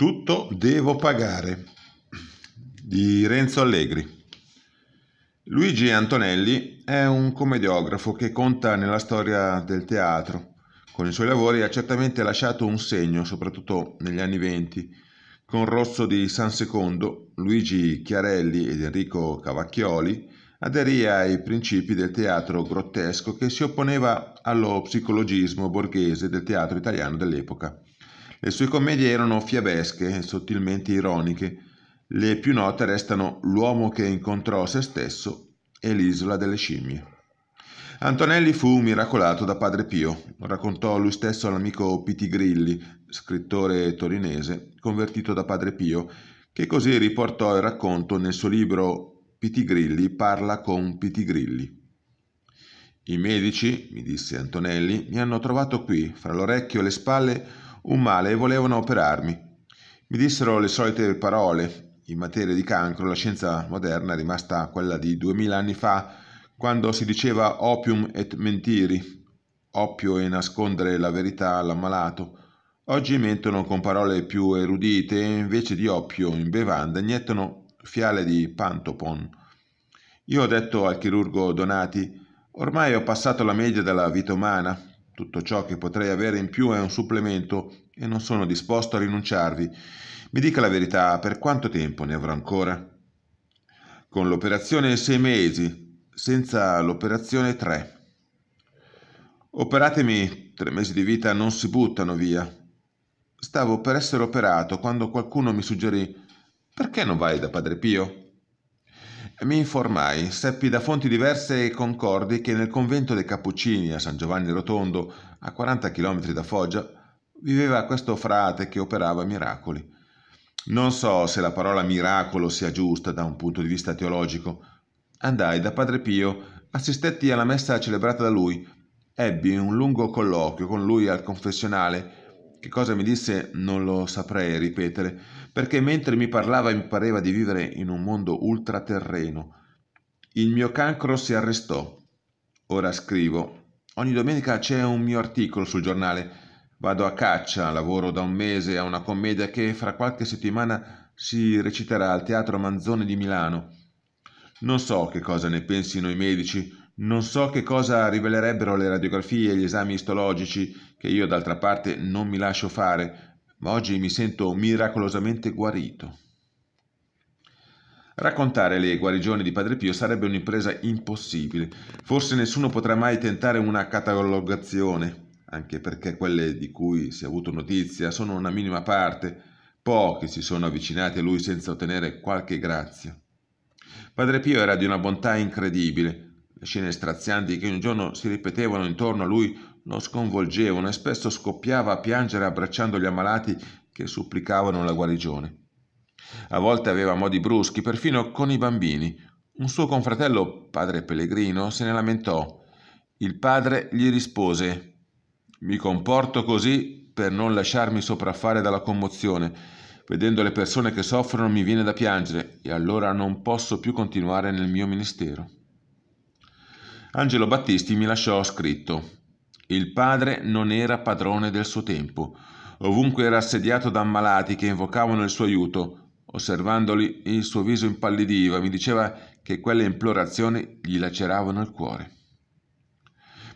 Tutto devo pagare di Renzo Allegri. Luigi Antonelli è un commediografo che conta nella storia del teatro. Con i suoi lavori ha certamente lasciato un segno, soprattutto negli anni venti. Con Rosso di San Secondo, Luigi Chiarelli ed Enrico Cavacchioli aderì ai principi del teatro grottesco che si opponeva allo psicologismo borghese del teatro italiano dell'epoca. Le sue commedie erano fiabesche e sottilmente ironiche. Le più note restano L'uomo che incontrò se stesso e L'isola delle scimmie. Antonelli fu miracolato da Padre Pio, raccontò lui stesso all'amico Pitigrilli, scrittore torinese, convertito da Padre Pio, che così riportò il racconto nel suo libro Pitigrilli parla con Pitigrilli. I medici, mi disse Antonelli, mi hanno trovato qui, fra l'orecchio e le spalle, un male e volevano operarmi. Mi dissero le solite parole. In materia di cancro la scienza moderna è rimasta quella di duemila anni fa, quando si diceva opium et mentiri, oppio e nascondere la verità all'ammalato. Oggi mentono con parole più erudite e invece di oppio in bevanda iniettano fiale di pantopon. Io ho detto al chirurgo Donati, ormai ho passato la media della vita umana, tutto ciò che potrei avere in più è un supplemento e non sono disposto a rinunciarvi. Mi dica la verità, per quanto tempo ne avrò ancora? Con l'operazione sei mesi, senza l'operazione tre. Operatemi, tre mesi di vita non si buttano via. Stavo per essere operato quando qualcuno mi suggerì perché non vai da Padre Pio? Mi informai, seppi da fonti diverse e concordi che nel convento dei Cappuccini a San Giovanni Rotondo, a 40 km da Foggia, viveva questo frate che operava miracoli. Non so se la parola miracolo sia giusta da un punto di vista teologico. Andai da Padre Pio, assistetti alla messa celebrata da lui, ebbi un lungo colloquio con lui al confessionale che cosa mi disse non lo saprei ripetere, perché mentre mi parlava mi pareva di vivere in un mondo ultraterreno. Il mio cancro si arrestò. Ora scrivo. Ogni domenica c'è un mio articolo sul giornale. Vado a caccia, lavoro da un mese a una commedia che fra qualche settimana si reciterà al Teatro Manzoni di Milano. Non so che cosa ne pensino i medici, non so che cosa rivelerebbero le radiografie e gli esami istologici, che io d'altra parte non mi lascio fare, ma oggi mi sento miracolosamente guarito. Raccontare le guarigioni di Padre Pio sarebbe un'impresa impossibile. Forse nessuno potrà mai tentare una catalogazione, anche perché quelle di cui si è avuto notizia sono una minima parte. Pochi si sono avvicinati a lui senza ottenere qualche grazia. Padre Pio era di una bontà incredibile, le scene strazianti che ogni giorno si ripetevano intorno a lui lo sconvolgevano e spesso scoppiava a piangere abbracciando gli ammalati che supplicavano la guarigione. A volte aveva modi bruschi, perfino con i bambini. Un suo confratello, padre Pellegrino, se ne lamentò. Il padre gli rispose Mi comporto così per non lasciarmi sopraffare dalla commozione. Vedendo le persone che soffrono mi viene da piangere e allora non posso più continuare nel mio ministero. Angelo Battisti mi lasciò scritto il padre non era padrone del suo tempo. Ovunque era assediato da malati che invocavano il suo aiuto, osservandoli il suo viso impallidiva, mi diceva che quelle implorazioni gli laceravano il cuore.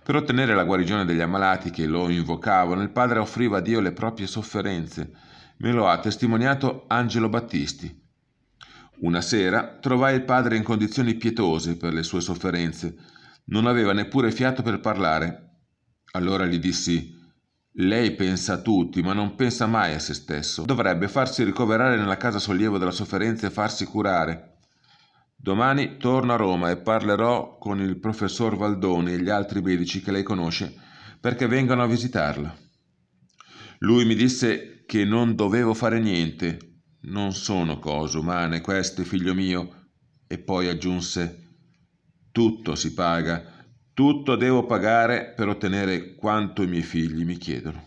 Per ottenere la guarigione degli ammalati che lo invocavano, il padre offriva a Dio le proprie sofferenze. Me lo ha testimoniato Angelo Battisti. Una sera trovai il padre in condizioni pietose per le sue sofferenze non aveva neppure fiato per parlare. Allora gli dissi lei pensa a tutti, ma non pensa mai a se stesso. Dovrebbe farsi ricoverare nella casa sollievo della sofferenza e farsi curare. Domani torno a Roma e parlerò con il professor Valdoni e gli altri medici che lei conosce perché vengano a visitarla. Lui mi disse che non dovevo fare niente. Non sono cose umane queste, figlio mio. E poi aggiunse tutto si paga, tutto devo pagare per ottenere quanto i miei figli mi chiedono.